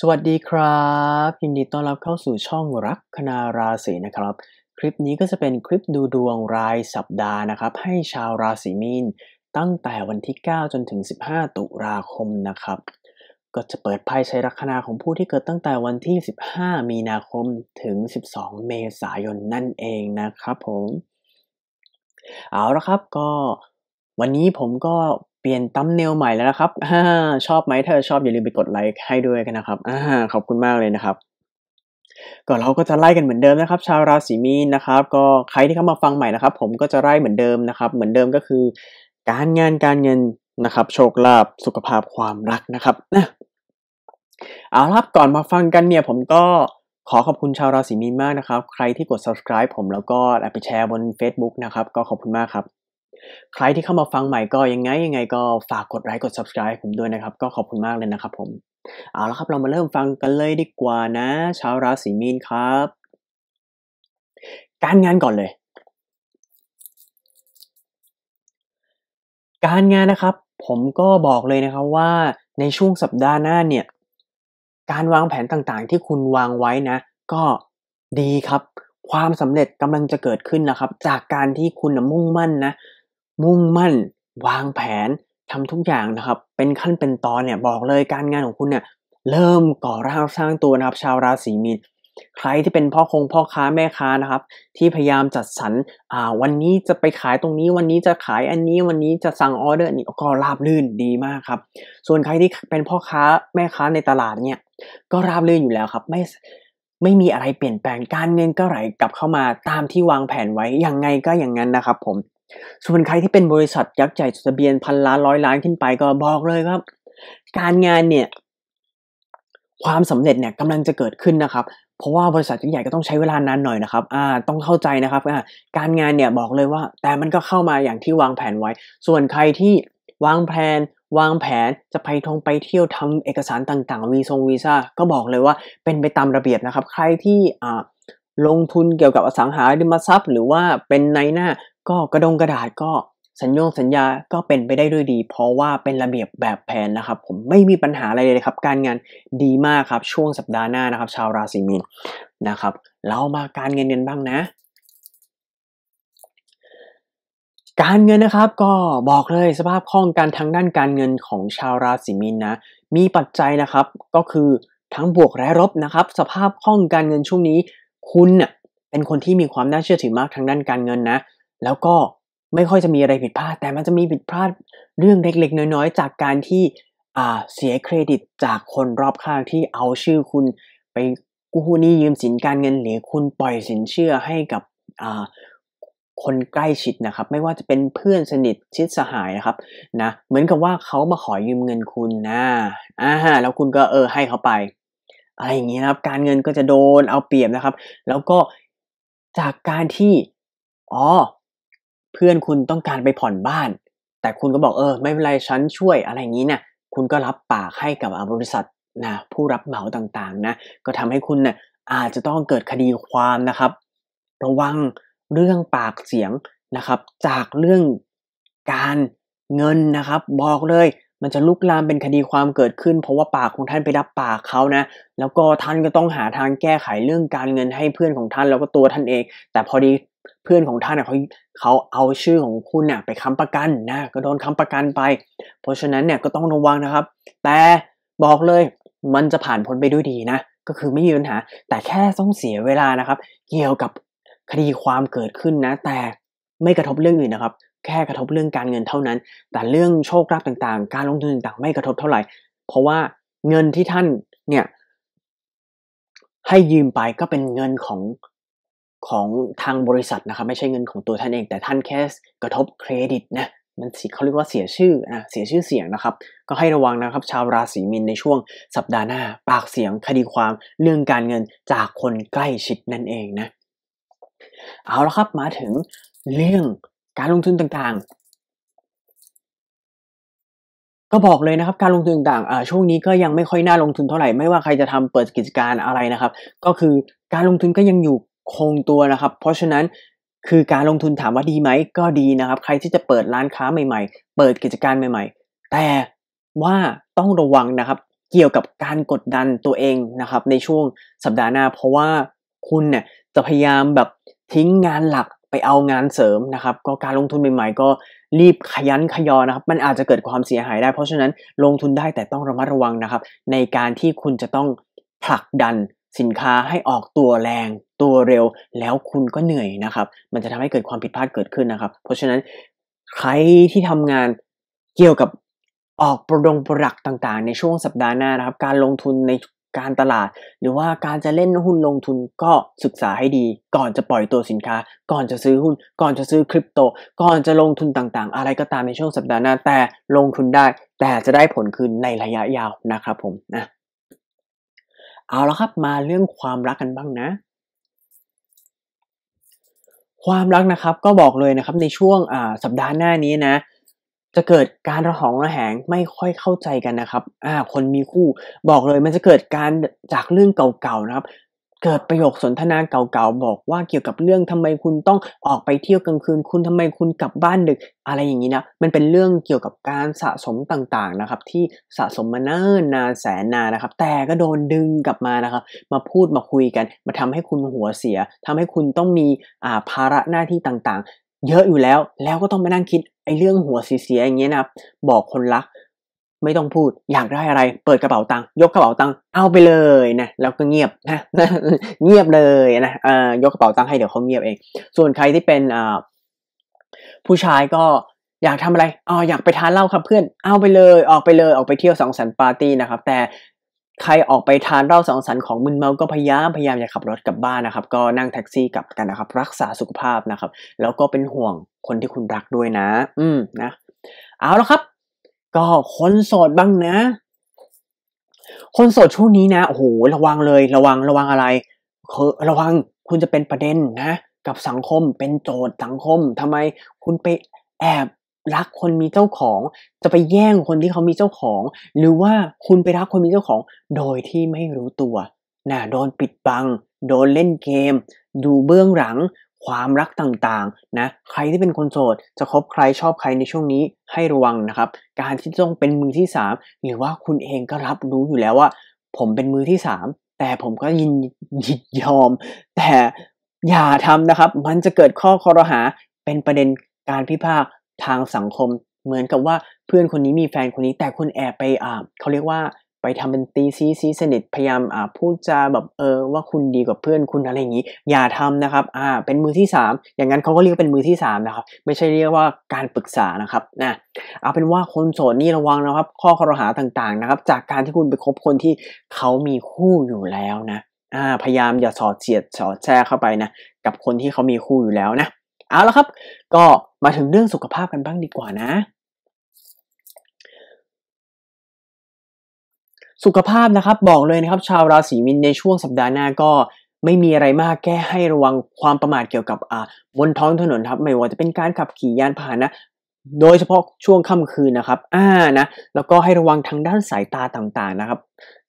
สวัสดีครับยินดีต้อนรับเข้าสู่ช่องรักคณาราศีนะครับ คลิปนี้ก็จะเป็นคลิปดูดวงรายสัปดาห์นะครับ ให้ชาวราศีมีนตั้งแต่วันที่ 9 จนถึง 15 ตุลาคมนะครับ ก็จะเปิดไพ่ใช้ลัคนาของผู้ที่เกิดตั้งแต่วันที่ 15 มีนาคมถึง 12 เมษายนนั่นเองนะครับผมเอาละครับก็วันนี้ผมก็เปลี่ยนตั้มเนลใหม่แล้วนะครับอชอบไหมเธอชอบอย่าลืมไปกดไลค์ให้ด้วยกันนะครับอขอบคุณมากเลยนะครับก็เราก็จะไล่กันเหมือนเดิมนะครับชาวราศีมีนนะครับ ก็ใครที่เข้ามาฟังใหม่นะครับ ผมก็จะไล่เหมือนเดิมนะครับ เหมือนเดิมก็คือ การงานการเงินนะครับ โชคลาภสุขภาพความรักนะครับนะเอาละครับก่อนมาฟังกันเนี่ย ผมก็ขอขอบคุณชาวราศีมีนมากนะครับใครที่กด subscribe ผมแล้วก็ไปแชร์บน Facebook นะครับก็ขอบคุณมากครับใครที่เข้ามาฟังใหม่ก็ยังไง ยังไง ก็ฝากกดไลค์กด subscribe ผมด้วยนะครับก็ขอบคุณมากเลยนะครับ ผม เอาละครับเรามาเริ่มฟังกันเลยดีกว่านะชาวราศีมีนครับ การงานก่อนเลย การงานนะครับ ผมก็บอกเลยนะครับว่าในช่วงสัปดาห์หน้าเนี่ย การวางแผนต่างๆ ที่คุณวางไว้นะ ก็ดีครับ ความสำเร็จกำลังจะเกิดขึ้นนะครับ จากการที่คุณมุ่งมั่นนะมุ่งมั่นวางแผนทำทุกอย่างนะครับ เป็นขั้นเป็นตอนเนี่ยบอกเลยการงานของคุณเนี่ย เริ่มก่อร่างสร้างตัวนะครับ ชาวราศีมีนใครที่เป็นพ่อคงพ่อค้าแม่ค้านะครับ ที่พยายามจัดสรรอ่า วันนี้จะไปขายตรงนี้วันนี้จะขายอันนี้วันนี้จะสั่งออเดอร์นี่ ก็ราบลื่นดีมากครับส่วนใครที่เป็นพ่อค้าแม่ค้าในตลาดเนี่ย ก็ราบลื่นอยู่แล้วครับไม่ไม่มีอะไรเปลี่ยนแปลงการเงินก็ไหลกลับเข้ามาตามที่วางแผนไว้อย่างไงก็อย่างนั้นนะครับ ผมส่วนใครที่เป็นบริษัทยักษ์ใหญ่จดทะเบียนพันล้านร้อยล้านขึ้นไปก็บอกเลยครับ การงานเนี่ย ความสำเร็จเนี่ยกำลังจะเกิดขึ้นนะครับ เพราะว่าบริษัทยักษ์ใหญ่ก็ต้องใช้เวลานานหน่อยนะครับ อ่าต้องเข้าใจนะครับการงานเนี่ยบอกเลยว่า แต่มันก็เข้ามาอย่างที่วางแผนไว้ ส่วนใครที่วางแผนวางแผนจะไปท่องไปเที่ยวทำเอกสารต่าง ๆ วีซงวีซ่าก็บอกเลยว่า เป็นไปตามระเบียบนะครับ ใครที่อ่าลงทุนเกี่ยวกับอสังหาริมทรัพย์ หรือว่าเป็นในหน้าก็กระดงกระดาษก็สัญญงสัญญาก็เป็นไปได้ด้วยดีเพราะว่าเป็นระเบียบแบบแผนนะครับผมไม่มีปัญหาอะไรเลยครับ การงานดีมากครับช่วงสัปดาห์หน้านะครับ ชาวราศีมีนนะครับ เรามาการเงินงินบ้างนะ การเงินนะครับก็บอกเลยสภาพคล่องการทางด้านการเงินของชาวราศีมีนนะมีปัจจัยนะครับก็คือทั้งบวกและลบนะครับ สภาพคล่องการเงินช่วงนี้คุณเป็นคนที่มีความน่าเชื่อถือมากทางด้านการเงินนะแล้วก็ไม่ค่อยจะมีอะไรผิดพลาด แต่มันจะมีผิดพลาดเรื่องเล็กๆน้อย ๆ จากการที่เสียเครดิตจากคนรอบข้างที่เอาชื่อคุณไปกู้หนี้ยืมสินการเงินหรือคุณปล่อยสินเชื่อให้กับคนใกล้ชิดนะครับ ไม่ว่าจะเป็นเพื่อนสนิทชิดสหายนะครับนะเหมือนกับว่าเขามาขอยืมเงินคุณนะอ่าแล้วคุณก็เออให้เขาไปอะไรอย่างนี้นะครับ การเงินก็จะโดนเอาเปรียบนะครับ แล้วก็จากการที่ อ๋อเพื่อนคุณต้องการไปผ่อนบ้าน แต่คุณก็บอกเออ ไม่เป็นไรฉันช่วยอะไรอย่างนี้นะ่ะคุณก็รับปากให้กับบริษัทนะผู้รับเหมาต่างๆนะก็ทำให้คุณนะ่ะอาจจะต้องเกิดคดีความนะครับ ระวังเรื่องปากเสียงนะครับ จากเรื่องการเงินนะครับ บอกเลย มันจะลุกลามเป็นคดีความเกิดขึ้น เพราะว่าปากของท่านไปรับปากเขานะแล้วก็ท่านก็ต้องหาทางแก้ไขเรื่องการเงินให้เพื่อนของท่านแล้วก็ตัวท่านเอง แต่พอดีเพื่อนของท่านเนี่ยเขาเขาเอาชื่อของคุณเนี่ยไปค้ำประกันนะก็โดนค้ำประกันไป เพราะฉะนั้นเนี่ยก็ต้องระวังนะครับ แต่บอกเลย มันจะผ่านพ้นไปด้วยดีนะก็คือไม่มีปัญหาแต่แค่ต้องเสียเวลานะครับ เกี่ยวกับคดีความเกิดขึ้นนะ แต่ไม่กระทบเรื่องอื่นนะครับ แค่กระทบเรื่องการเงินเท่านั้น แต่เรื่องโชคลาภต่างๆการลงทุนต่างๆไม่กระทบเท่าไหร่ เพราะว่าเงินที่ท่านเนี่ย ให้ยืมไปก็เป็นเงินของของทางบริษัทนะครับ ไม่ใช่เงินของตัวท่านเอง แต่ท่านแค่กระทบเครดิตนะมันเขาเรียกว่าเสียชื่อนะเสียชื่อเสียงนะครับ ก็ให้ระวังนะครับ ชาวราศีมีนในช่วงสัปดาห์หน้า ปากเสียง คดีความเรื่องการเงินจากคนใกล้ชิดนั่นเองนะ เอาละครับมาถึงเรื่องการลงทุนต่างๆ ก็บอกเลยนะครับ การลงทุนต่างๆช่วงนี้ก็ยังไม่ค่อยน่าลงทุนเท่าไหร่ไม่ว่าใครจะทำเปิดกิจการอะไรนะครับ ก็คือการลงทุนก็ยังอยู่คงตัวนะครับ เพราะฉะนั้นคือการลงทุนถามว่าดีไหมก็ดีนะครับ ใครที่จะเปิดร้านค้าใหม่ๆ เปิดกิจการใหม่ ๆ แต่ว่าต้องระวังนะครับเกี่ยวกับการกดดันตัวเองนะครับในช่วงสัปดาห์หน้า เพราะว่าคุณเนี่ยจะพยายามแบบทิ้งงานหลักไปเอางานเสริมนะครับ ก็การลงทุนใหม่ๆ ก็รีบขยันขยอนะครับ มันอาจจะเกิดความเสียหายได้ เพราะฉะนั้นลงทุนได้แต่ต้องระมัดระวังนะครับ ในการที่คุณจะต้องผลักดันสินค้าให้ออกตัวแรงตัวเร็วแล้วคุณก็เหนื่อยนะครับ มันจะทำให้เกิดความผิดพลาดเกิดขึ้นนะครับ เพราะฉะนั้นใครที่ทำงานเกี่ยวกับออกประดงประดักต่าง ๆ ในช่วงสัปดาห์หน้านะครับ การลงทุนในการตลาด หรือว่าการจะเล่นหุ้นลงทุนก็ศึกษาให้ดี ก่อนจะปล่อยตัวสินค้า ก่อนจะซื้อหุ้น ก่อนจะซื้อคริปโต ก่อนจะลงทุนต่างๆ อะไรก็ตามในช่วงสัปดาห์หน้า แต่ลงทุนได้ แต่จะได้ผลคืนในระยะยาวนะครับ ผมนะเอาละครับมาเรื่องความรักกันบ้างนะ ความรักนะครับก็บอกเลยนะครับในช่วงสัปดาห์หน้านี้นะ จะเกิดการระหองระแหงไม่ค่อยเข้าใจกันนะครับคนมีคู่ บอกเลยมันจะเกิดการจากเรื่องเก่าๆนะครับเกิดประโยคสนทนาเก่าๆบอกว่าเกี่ยวกับเรื่องทำไมคุณต้องออกไปเที่ยวกลางคืนคุณทำไมคุณกลับบ้านดึกอะไรอย่างนี้นะมันเป็นเรื่องเกี่ยวกับการสะสมต่างๆนะครับที่สะสมมาเนิ่นนานแสนนานนะครับแต่ก็โดนดึงกลับมานะครับมาพูดมาคุยกัน มาทำให้คุณหัวเสีย ทำให้คุณต้องมีอ่าภาระหน้าที่ต่างๆ เยอะอยู่แล้วแล้วก็ต้องมานั่งคิดไอ้เรื่องหัวเสียๆอย่างเงี้ยนะบอกคนรักไม่ต้องพูด อยากได้อะไรเปิดกระเป๋าตังค์ยกกระเป๋าตังค์เอาไปเลยนะแล้วก็เงียบนะเงียบเลยนะอ่ยกกระเป๋าตังค์ให้เดี๋ยวเขาเงียบเองส่วนใครที่เป็นผู้ชายก็อยากทำอะไรอ๋ออยากไปทานเหล้าครับเพื่อน เอาไปเลย ออกไปเลย ออกไปเที่ยวสังสรรค์ปาร์ตี้นะครับ แต่ใครออกไปทานเหล้าสังสรรค์ของมึนเมาก็พยายามพยายามอย่าขับรถกลับบ้านนะครับ ก็นั่งแท็กซี่กลับกันนะครับ รักษาสุขภาพนะครับ แล้วก็เป็นห่วงคนที่คุณรักด้วยนะ อืมนะ เอาแล้วครับก็คนโสดบ้างนะ คนโสดช่วงนี้นะโอ้โหระวังเลย ระวังระวังอะไรคือระวังคุณจะเป็นประเด็นนะ กับสังคม เป็นโจทย์สังคม ทำไม คุณไปแอบรักคนมีเจ้าของ จะไปแย่งคนที่เขามีเจ้าของ หรือว่าคุณไปรักคนมีเจ้าของ โดยที่ไม่รู้ตัวนะโดนปิดบัง โดนเล่นเกม ดูเบื้องหลังความรักต่างๆ นะ ใครที่เป็นคนโสด จะคบใครชอบใครในช่วงนี้ให้ระวังนะครับ การที่ต้องเป็นมือที่3หรือว่าคุณเองก็รับรู้อยู่แล้วว่า ผมเป็นมือที่3แต่ผมก็ยินยินยอม แต่อย่าทำนะครับ มันจะเกิดข้อคอรหาเป็นประเด็นการพิพาททางสังคม เหมือนกับว่าเพื่อนคนนี้มีแฟนคนนี้ แต่คุณแอบไปอ่าเขาเรียกว่าไปทำเป็นตีซีซีสนิทพยายามอ่าพูดจาแบบเออว่าคุณดีกว่าเพื่อนคุณอะไรอย่างนี้ อย่าทำนะครับอ่าเป็นมือที่3อย่างนั้นเขาก็เรียกเป็นมือที่3นะครับ ไม่ใช่เรียกว่าการปรึกษานะครับนะเอาเป็นว่าคนโสดนี่ระวังนะครับ ข้อข้อรหาต่างๆนะครับ จากการที่คุณไปคบคนที่เขามีคู่อยู่แล้วนะอ่าพยายามอย่าสอดเสียดสอดแท่เข้าไปนะกับคนที่เขามีคู่อยู่แล้วนะเอาละครับ ก็มาถึงเรื่องสุขภาพกันบ้างดีกว่านะสุขภาพนะครับบอกเลยนะครับชาวราศีมินในช่วงสัปดาห์หน้าก็ไม่มีอะไรมากแค่ให้ระวังความประมาทเกี่ยวกับอ่าบนท้องถนนครับ ไม่ว่าจะเป็นการขับขี่ยานพาหนะ โดยเฉพาะช่วงค่ำคืนนะครับอ่านะแล้วก็ให้ระวังทางด้านสายตาต่างๆนะครับ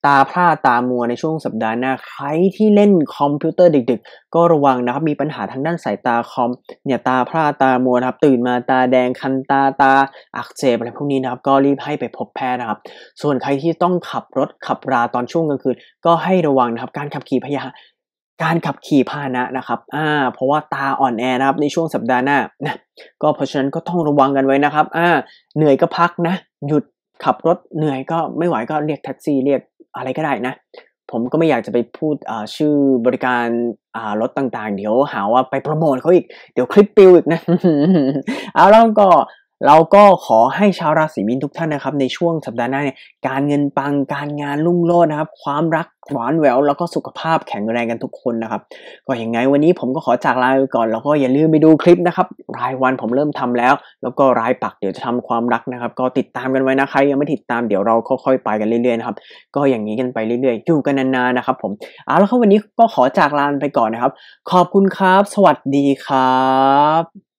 ตาพลาดตามัวในช่วงสัปดาห์หน้าใครที่เล่นคอมพิวเตอร์ดึกๆก็ระวังนะครับมีปัญหาทางด้านสายตาคอมเนี่ยตาพลาดตามัวนะครับตื่นมาตาแดงคันตาตาอักเสบอะไรพวกนี้นะครับก็รีบให้ไปพบแพทย์นะครับ ส่วนใครที่ต้องขับรถขับราตอนช่วงกลางคืนก็ให้ระวังนะครับ การขับขี่พยาการขับขี่พาหนะนะครับอ่าเพราะว่าตาอ่อนแอนะครับในช่วงสัปดาห์หน้านะก็เพราะฉะนั้นก็ต้องระวังกันไว้นะครับอ่าเหนื่อยก็พักนะ หยุดขับรถเหนื่อย ก็ไม่ไหวก็เรียกแท็กซี่เรียกอะไรก็ได้นะ ผมก็ไม่อยากจะไปพูดชื่อบริการรถต่างๆ เดี๋ยวหาว่าไปโปรโมทเขาอีก เดี๋ยวคลิปปิวอีกนะ เอาแล้วก็เราก็ขอให้ชาวราศีมีนทุกท่านนะครับในช่วงสัปดาห์หน้าเนี่ยการเงินปังการงานรุ่งโรจน์นะครับ ความรักหวานแหววแล้วก็สุขภาพแข็งแรงกันทุกคนนะครับ ก็อย่างไงวันนี้ ผมก็ขอจากลาไปก่อนแล้วก็อย่าลืมไปดูคลิปนะครับ รายวันผมเริ่มทำแล้ว แล้วก็รายปักเดี๋ยวจะทำความรักนะครับ ก็ติดตามกันไว้นะใคร ยังไม่ติดตามเดี๋ยวเราค่อยๆไปกันเรื่อยๆนะครับก็อย่างนี้กันไปเรื่อยๆอยู่กันนานๆนะครับผมเอาแล้วครับวันนี้ก็ขอจากลาไปก่อนนะครับ ขอบคุณครับ สวัสดีครับ